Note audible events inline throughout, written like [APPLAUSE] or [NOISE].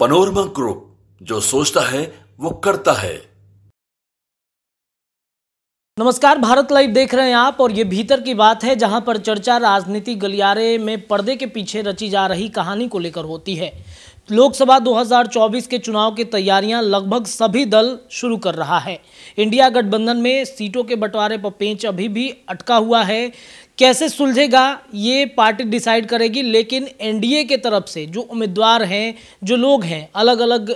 Panorama group जो सोचता है वो करता है नमस्कार भारत लाइव देख रहे हैं आप और ये भीतर की बात है जहां पर चर्चा राजनीति गलियारे में पर्दे के पीछे रची जा रही कहानी को लेकर होती है लोकसभा 2024 के चुनाव की तैयारियां लगभग सभी दल शुरू कर रहा है इंडिया गठबंधन में सीटों के बंटवारे पर पेंच अभी भी अटका हुआ है कैसे सुलझेगा ये पार्टी डिसाइड करेगी लेकिन एनडीए के तरफ से जो उम्मीदवार हैं जो लोग हैं अलग अलग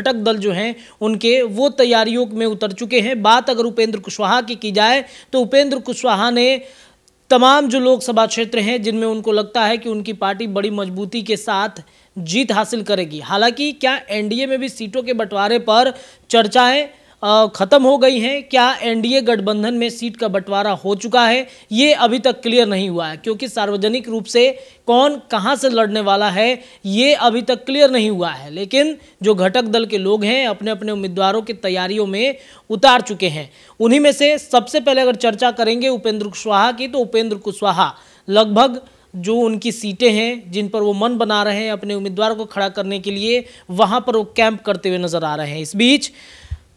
घटक दल जो हैं उनके वो तैयारियों में उतर चुके हैं बात अगर उपेंद्र कुशवाहा की की जाए तो उपेंद्र कुशवाहा ने तमाम जो लोकसभा क्षेत्र हैं जिनमें उनको लगता है कि उनकी पार्टी बड़ी मजबूती के साथ जीत हासिल करेगी हालांकि क्या एनडीए में भी सीटों के बंटवारे पर चर्चाएं ख़त्म हो गई हैं क्या एनडीए गठबंधन में सीट का बंटवारा हो चुका है ये अभी तक क्लियर नहीं हुआ है क्योंकि सार्वजनिक रूप से कौन कहां से लड़ने वाला है ये अभी तक क्लियर नहीं हुआ है लेकिन जो घटक दल के लोग हैं अपने अपने उम्मीदवारों की तैयारियों में उतार चुके हैं उन्हीं में से सबसे पहले अगर चर्चा करेंगे उपेंद्र कुशवाहा की तो उपेंद्र कुशवाहा लगभग जो उनकी सीटें हैं जिन पर वो मन बना रहे हैं अपने उम्मीदवार को खड़ा करने के लिए वहाँ पर वो कैंप करते हुए नजर आ रहे हैं इस बीच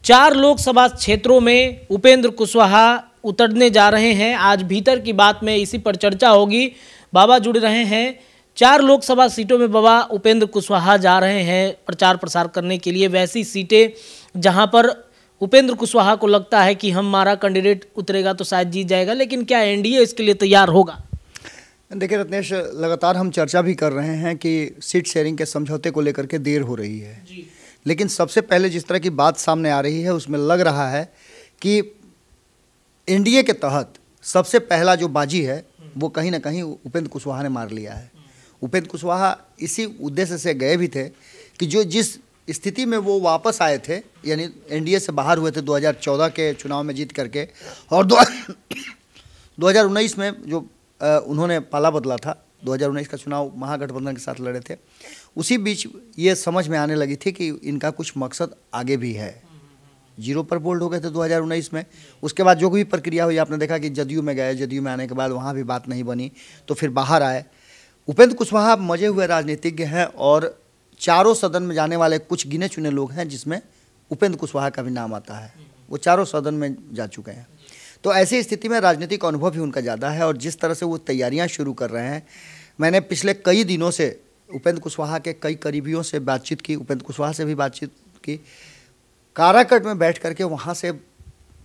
चार लोकसभा क्षेत्रों में उपेंद्र कुशवाहा उतरने जा रहे हैं आज भीतर की बात में इसी पर चर्चा होगी बाबा जुड़ रहे हैं चार लोकसभा सीटों में बाबा उपेंद्र कुशवाहा जा रहे हैं प्रचार प्रसार करने के लिए वैसी सीटें जहां पर उपेंद्र कुशवाहा को लगता है कि हमारा कैंडिडेट उतरेगा तो शायद जीत जाएगा लेकिन क्या एनडीए इसके लिए तैयार होगा देखिए रत्नेश लगातार हम चर्चा भी कर रहे हैं कि सीट शेयरिंग के समझौते को लेकर के देर हो रही है जी। लेकिन सबसे पहले जिस तरह की बात सामने आ रही है उसमें लग रहा है कि एनडीए के तहत सबसे पहला जो बाजी है वो कहीं ना कहीं उपेंद्र कुशवाहा ने मार लिया है उपेंद्र कुशवाहा इसी उद्देश्य से गए भी थे कि जो जिस स्थिति में वो वापस आए थे यानी एनडीए से बाहर हुए थे 2014 के चुनाव में जीत करके और दो [COUGHS] में जो उन्होंने पाला बदला था 2019 का चुनाव महागठबंधन के साथ लड़े थे उसी बीच ये समझ में आने लगी थी कि इनका कुछ मकसद आगे भी है जीरो पर बोल्ड हो गए थे 2019 में उसके बाद जो भी प्रक्रिया हुई आपने देखा कि जदयू में गए जदयू में आने के बाद वहाँ भी बात नहीं बनी तो फिर बाहर आए उपेंद्र कुशवाहा मजे हुए राजनीतिज्ञ हैं और चारों सदन में जाने वाले कुछ गिने चुने लोग हैं जिसमें उपेंद्र कुशवाहा का भी नाम आता है वो चारों सदन में जा चुके हैं तो ऐसी स्थिति में राजनीतिक अनुभव भी उनका ज़्यादा है और जिस तरह से वो तैयारियाँ शुरू कर रहे हैं मैंने पिछले कई दिनों से उपेंद्र कुशवाहा के कई करीबियों से बातचीत की उपेंद्र कुशवाहा से भी बातचीत की काराकट में बैठ करके वहाँ से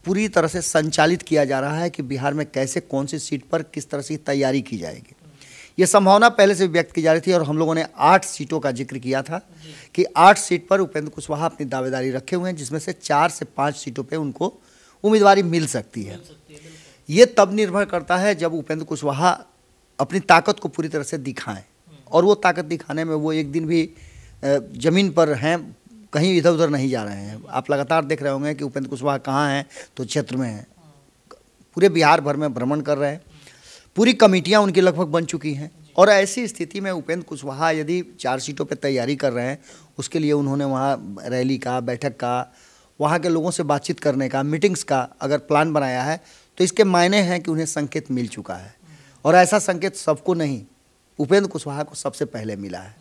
पूरी तरह से संचालित किया जा रहा है कि बिहार में कैसे कौन सी सीट पर किस तरह से तैयारी की जाएगी ये संभावना पहले से व्यक्त की जा रही थी और हम लोगों ने आठ सीटों का जिक्र किया था कि आठ सीट पर उपेंद्र कुशवाहा अपनी दावेदारी रखे हुए हैं जिसमें से चार से पाँच सीटों पर उनको उम्मीदवारी मिल सकती है ये तब निर्भर करता है जब उपेंद्र कुशवाहा अपनी ताकत को पूरी तरह से दिखाएं और वो ताकत दिखाने में वो एक दिन भी ज़मीन पर हैं कहीं इधर उधर नहीं जा रहे हैं आप लगातार देख रहे होंगे कि उपेंद्र कुशवाहा कहाँ हैं तो क्षेत्र में हैं पूरे बिहार भर में भ्रमण कर रहे हैं पूरी कमेटियाँ उनकी लगभग बन चुकी हैं और ऐसी स्थिति में उपेंद्र कुशवाहा यदि चार सीटों पर तैयारी कर रहे हैं उसके लिए उन्होंने वहाँ रैली का बैठक का वहाँ के लोगों से बातचीत करने का मीटिंग्स का अगर प्लान बनाया है तो इसके मायने हैं कि उन्हें संकेत मिल चुका है और ऐसा संकेत सबको नहीं उपेंद्र कुशवाहा को सबसे पहले मिला है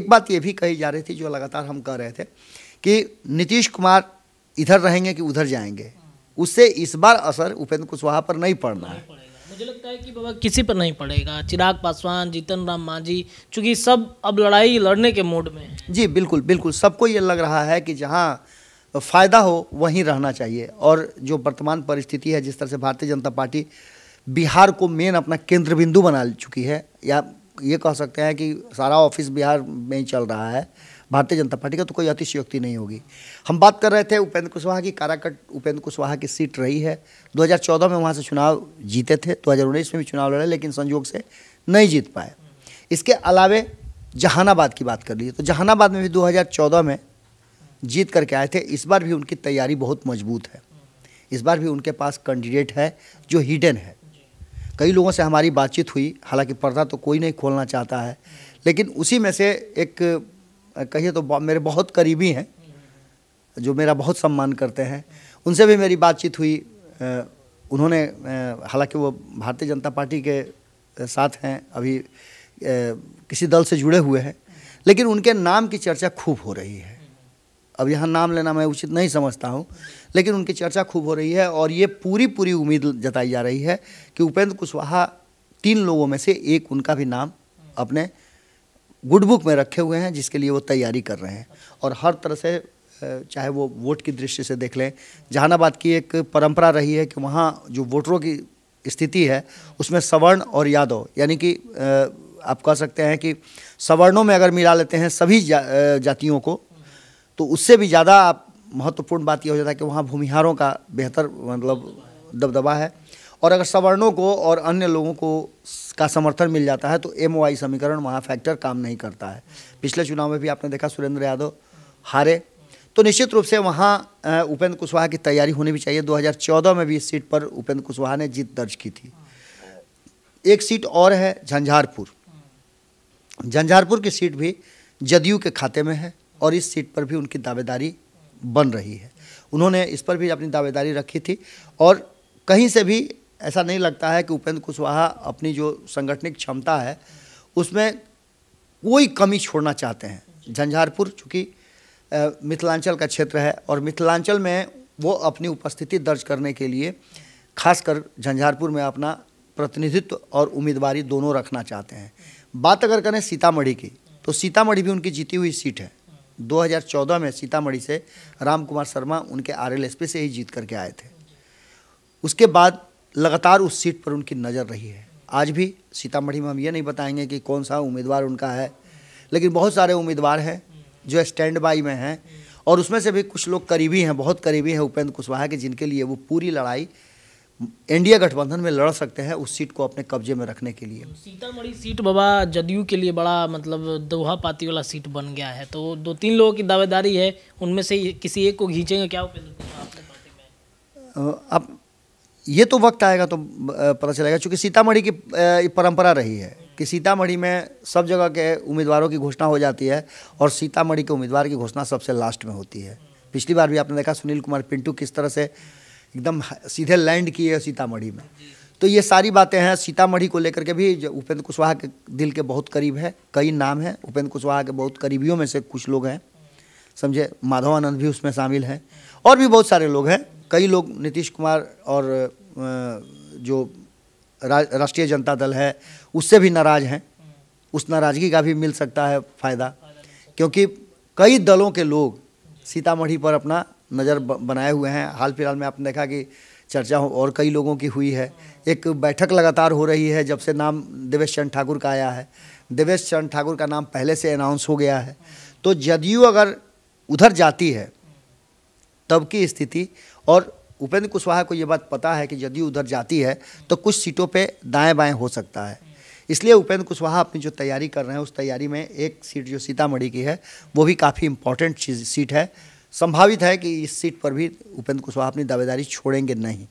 एक बात ये भी कही जा रही थी जो लगातार हम कह रहे थे कि नीतीश कुमार इधर रहेंगे कि उधर जाएंगे उससे इस बार असर उपेंद्र कुशवाहा पर नहीं पड़ना है मुझे लगता है कि बाबा किसी पर नहीं पड़ेगा चिराग पासवान जीतन राम मांझी चूंकि सब अब लड़ाई लड़ने के मूड में जी बिल्कुल बिल्कुल सबको ये लग रहा है कि जहाँ फ़ायदा हो वहीं रहना चाहिए और जो वर्तमान परिस्थिति है जिस तरह से भारतीय जनता पार्टी बिहार को मेन अपना केंद्र बिंदु बना चुकी है या ये कह सकते हैं कि सारा ऑफिस बिहार में ही चल रहा है भारतीय जनता पार्टी का तो कोई अतिशयोक्ति नहीं होगी हम बात कर रहे थे उपेंद्र कुशवाहा की काराकट उपेंद्र कुशवाहा की सीट रही है 2014 में वहाँ से चुनाव जीते थे 2019 में भी चुनाव लड़े लेकिन संयोग से नहीं जीत पाए इसके अलावे जहानाबाद की बात कर लीजिए तो जहानाबाद में भी दो में जीत करके आए थे इस बार भी उनकी तैयारी बहुत मजबूत है इस बार भी उनके पास कैंडिडेट है जो हिडन है कई लोगों से हमारी बातचीत हुई हालांकि पर्दा तो कोई नहीं खोलना चाहता है लेकिन उसी में से एक कहिए तो मेरे बहुत करीबी हैं जो मेरा बहुत सम्मान करते हैं उनसे भी मेरी बातचीत हुई उन्होंने हालांकि वो भारतीय जनता पार्टी के साथ हैं अभी किसी दल से जुड़े हुए हैं लेकिन उनके नाम की चर्चा खूब हो रही है अब यहाँ नाम लेना मैं उचित नहीं समझता हूँ लेकिन उनकी चर्चा खूब हो रही है और ये पूरी पूरी उम्मीद जताई जा रही है कि उपेंद्र कुशवाहा तीन लोगों में से एक उनका भी नाम अपने गुड बुक में रखे हुए हैं जिसके लिए वो तैयारी कर रहे हैं और हर तरह से चाहे वो वोट की दृष्टि से देख लें जहानाबाद की एक परंपरा रही है कि वहाँ जो वोटरों की स्थिति है उसमें सवर्ण और यादव यानी कि आप कह सकते हैं कि सवर्णों में अगर मिला लेते हैं सभी जा, जातियों को तो उससे भी ज़्यादा महत्वपूर्ण बात यह हो जाता है कि वहाँ भूमिहारों का बेहतर मतलब दबदबा है और अगर सवर्णों को और अन्य लोगों को का समर्थन मिल जाता है तो एम समीकरण वहाँ फैक्टर काम नहीं करता है पिछले चुनाव में भी आपने देखा सुरेंद्र यादव हारे तो निश्चित रूप से वहाँ उपेंद्र कुशवाहा की तैयारी होनी भी चाहिए 2014 में भी इस सीट पर उपेंद्र कुशवाहा ने जीत दर्ज की थी एक सीट और है झंझारपुर झंझारपुर की सीट भी जदयू के खाते में है और इस सीट पर भी उनकी दावेदारी बन रही है उन्होंने इस पर भी अपनी दावेदारी रखी थी और कहीं से भी ऐसा नहीं लगता है कि उपेंद्र कुशवाहा अपनी जो संगठनिक क्षमता है उसमें कोई कमी छोड़ना चाहते हैं झंझारपुर चूँकि मिथिलांचल का क्षेत्र है और मिथिलांचल में वो अपनी उपस्थिति दर्ज करने के लिए खासकर झंझारपुर में अपना प्रतिनिधित्व और उम्मीदवारी दोनों रखना चाहते हैं बात अगर करें सीतामढ़ी की तो सीतामढ़ी भी उनकी जीती हुई सीट है 2014 में सीतामढ़ी से राम कुमार शर्मा उनके आर से ही जीत करके आए थे उसके बाद लगातार उस सीट पर उनकी नज़र रही है आज भी सीतामढ़ी में हम ये नहीं बताएंगे कि कौन सा उम्मीदवार उनका है लेकिन बहुत सारे उम्मीदवार हैं जो स्टैंड बाई में हैं और उसमें से भी कुछ लोग करीबी हैं बहुत करीबी हैं उपेंद्र कुशवाहा के जिनके लिए वो पूरी लड़ाई एनडीए गठबंधन में लड़ सकते हैं उस सीट को अपने कब्जे में रखने के लिए सीतामढ़ी सीट बाबा जदयू के लिए बड़ा मतलब दोहा पाती वाला सीट बन गया है तो दो तीन लोगों की दावेदारी है उनमें से किसी एक को खींचेंगे क्या अब ये तो वक्त आएगा तो पता चलेगा क्योंकि सीतामढ़ी की परंपरा रही है कि सीतामढ़ी में सब जगह के उम्मीदवारों की घोषणा हो जाती है और सीतामढ़ी के उम्मीदवार की घोषणा सबसे लास्ट में होती है पिछली बार भी आपने देखा सुनील कुमार पिंटू किस तरह से एकदम सीधे लैंड किए हैं सीतामढ़ी में तो ये सारी बातें हैं सीतामढ़ी को लेकर के भी जो उपेंद्र कुशवाहा के दिल के बहुत करीब है कई नाम हैं उपेंद्र कुशवाहा के बहुत करीबियों में से कुछ लोग हैं समझे माधवानंद भी उसमें शामिल हैं और भी बहुत सारे लोग हैं कई लोग नीतीश कुमार और जो राष्ट्रीय जनता दल है उससे भी नाराज हैं उस नाराज़गी का भी मिल सकता है फ़ायदा क्योंकि कई दलों के लोग सीतामढ़ी पर अपना नज़र बनाए हुए हैं हाल फिलहाल में आपने देखा कि चर्चा और कई लोगों की हुई है एक बैठक लगातार हो रही है जब से नाम देवेश चंद ठाकुर का आया है देवेश चंद ठाकुर का नाम पहले से अनाउंस हो गया है तो जदयू अगर उधर जाती है तब की स्थिति और उपेंद्र कुशवाहा को ये बात पता है कि जदयू उधर जाती है तो कुछ सीटों पे दाएं बाएं हो सकता है इसलिए उपेंद्र कुशवाहा अपनी जो तैयारी कर रहे हैं उस तैयारी में एक सीट जो सीतामढ़ी की है वो भी काफ़ी इम्पोर्टेंट सीट है संभावित है कि इस सीट पर भी उपेंद्र कुशवाहा अपनी दावेदारी छोड़ेंगे नहीं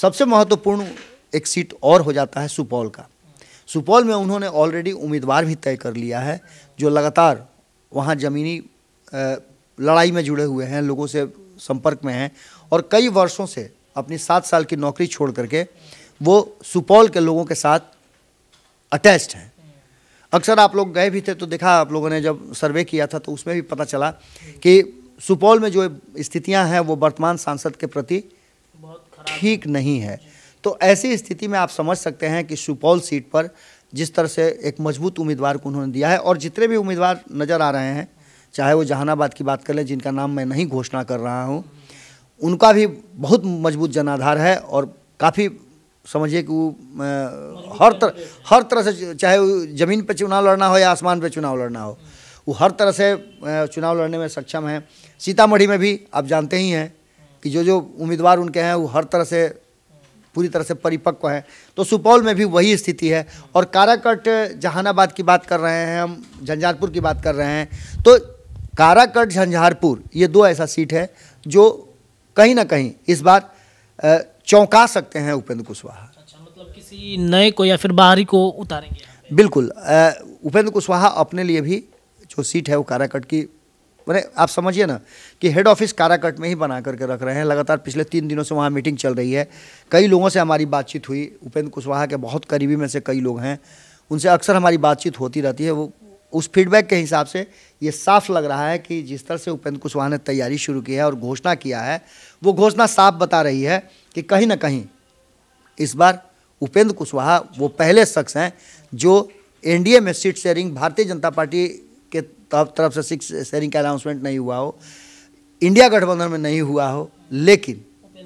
सबसे महत्वपूर्ण एक सीट और हो जाता है सुपौल का सुपौल में उन्होंने ऑलरेडी उम्मीदवार भी तय कर लिया है जो लगातार वहाँ ज़मीनी लड़ाई में जुड़े हुए हैं लोगों से संपर्क में हैं और कई वर्षों से अपनी सात साल की नौकरी छोड़ करके वो सुपौल के लोगों के साथ अटैच्ड हैं अक्सर आप लोग गए भी थे तो देखा आप लोगों ने जब सर्वे किया था तो उसमें भी पता चला कि सुपौल में जो स्थितियां हैं वो वर्तमान सांसद के प्रति ठीक नहीं है तो ऐसी स्थिति में आप समझ सकते हैं कि सुपौल सीट पर जिस तरह से एक मजबूत उम्मीदवार को उन्होंने दिया है और जितने भी उम्मीदवार नज़र आ रहे हैं चाहे वो जहानाबाद की बात कर लें जिनका नाम मैं नहीं घोषणा कर रहा हूँ उनका भी बहुत मजबूत जनाधार है और काफ़ी समझिए कि वो हर तरह हर तरह से चाहे जमीन पर चुनाव लड़ना हो या आसमान पर चुनाव लड़ना हो वो हर तरह से चुनाव लड़ने में सक्षम हैं सीतामढ़ी में भी आप जानते ही हैं कि जो जो उम्मीदवार उनके हैं वो हर तरह से पूरी तरह से परिपक्व हैं तो सुपौल में भी वही स्थिति है और काराकट जहानाबाद की बात कर रहे हैं हम झंझारपुर की बात कर रहे हैं तो काराकट झंझारपुर ये दो ऐसा सीट है जो कहीं ना कहीं इस बार चौंका सकते हैं उपेंद्र कुशवाहा अच्छा, मतलब किसी नए को या फिर बाहरी को उतारेंगे बिल्कुल उपेंद्र कुशवाहा अपने लिए भी जो सीट है वो काराकट की मैंने आप समझिए ना कि हेड ऑफिस काराकट में ही बना करके रख रहे हैं लगातार पिछले तीन दिनों से वहाँ मीटिंग चल रही है कई लोगों से हमारी बातचीत हुई उपेंद्र कुशवाहा के बहुत करीबी में से कई लोग हैं उनसे अक्सर हमारी बातचीत होती रहती है वो उस फीडबैक के हिसाब से ये साफ लग रहा है कि जिस तरह से उपेंद्र कुशवाहा ने तैयारी शुरू की है और घोषणा किया है वो घोषणा साफ बता रही है कि कहीं ना कहीं इस बार उपेंद्र कुशवाहा वो पहले शख्स हैं जो एनडीए में सीट शेयरिंग भारतीय जनता पार्टी तब तरफ से सिक्स शेयरिंग का अनाउंसमेंट नहीं हुआ हो इंडिया गठबंधन में नहीं हुआ हो लेकिन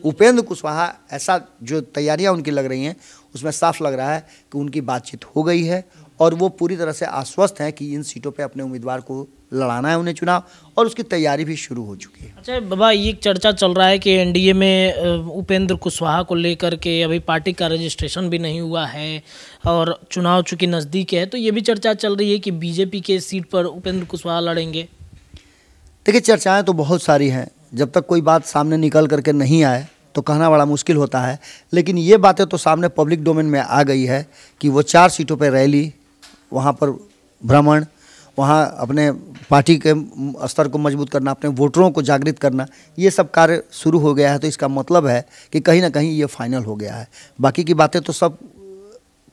उपेंद्र कुशवाहा ऐसा जो तैयारियां उनकी लग रही हैं उसमें साफ लग रहा है कि उनकी बातचीत हो गई है और वो पूरी तरह से आश्वस्त हैं कि इन सीटों पे अपने उम्मीदवार को लड़ाना है उन्हें चुनाव और उसकी तैयारी भी शुरू हो चुकी है अच्छा बाबा ये चर्चा चल रहा है कि एनडीए में उपेंद्र कुशवाहा को लेकर के अभी पार्टी का रजिस्ट्रेशन भी नहीं हुआ है और चुनाव चूंकि नज़दीक है तो ये भी चर्चा चल रही है कि बीजेपी के सीट पर उपेंद्र कुशवाहा लड़ेंगे देखिए चर्चाएँ तो बहुत सारी हैं जब तक कोई बात सामने निकल करके नहीं आए तो कहना बड़ा मुश्किल होता है लेकिन ये बातें तो सामने पब्लिक डोमेन में आ गई है कि वो चार सीटों पर रैली वहाँ पर भ्रमण वहाँ अपने पार्टी के स्तर को मजबूत करना अपने वोटरों को जागृत करना ये सब कार्य शुरू हो गया है तो इसका मतलब है कि कहीं ना कहीं ये फाइनल हो गया है बाकी की बातें तो सब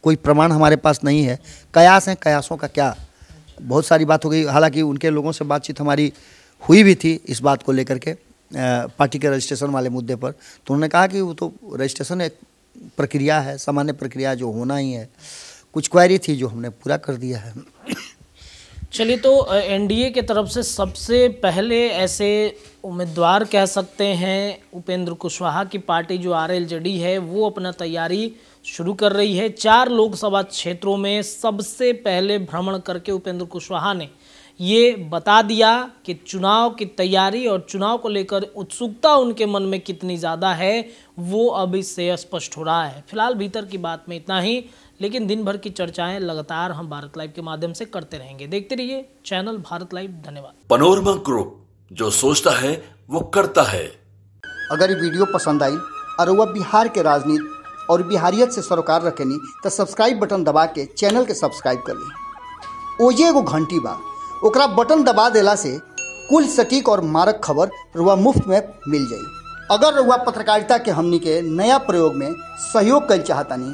कोई प्रमाण हमारे पास नहीं है कयास हैं कयासों का क्या बहुत सारी बात हो गई हालांकि उनके लोगों से बातचीत हमारी हुई भी थी इस बात को लेकर के पार्टी के रजिस्ट्रेशन वाले मुद्दे पर तो उन्होंने कहा कि वो तो रजिस्ट्रेशन एक प्रक्रिया है सामान्य प्रक्रिया जो होना ही है कुछ क्वायरी थी जो हमने पूरा कर दिया है चलिए तो एनडीए के तरफ से सबसे पहले ऐसे उम्मीदवार कह सकते हैं उपेंद्र कुशवाहा की पार्टी जो आरएलजेडी है वो अपना तैयारी शुरू कर रही है चार लोकसभा क्षेत्रों में सबसे पहले भ्रमण करके उपेंद्र कुशवाहा ने ये बता दिया कि चुनाव की तैयारी और चुनाव को लेकर उत्सुकता उनके मन में कितनी ज़्यादा है वो अब इससे स्पष्ट हो रहा है फिलहाल भीतर की बात में इतना ही लेकिन दिन भर की चर्चाएं लगातार हम भारत लाइव के माध्यम से करते रहेंगे देखते रहिए चैनल भारत लाइव धन्यवाद पनोरमा ग्रुप जो सोचता है वो करता है अगर वीडियो पसंद आई और वह बिहार के राजनीति और बिहारियत से सरोकार नहीं तो सब्सक्राइब बटन दबा के चैनल के सब्सक्राइब कर ली ओजे एगो घंटी बा ओकरा बटन दबा देला से कुल सटीक और मारक खबर रुआ मुफ्त में मिल जाए अगर रुआ पत्रकारिता के हमनी के नया प्रयोग में सहयोग कर चाहतानी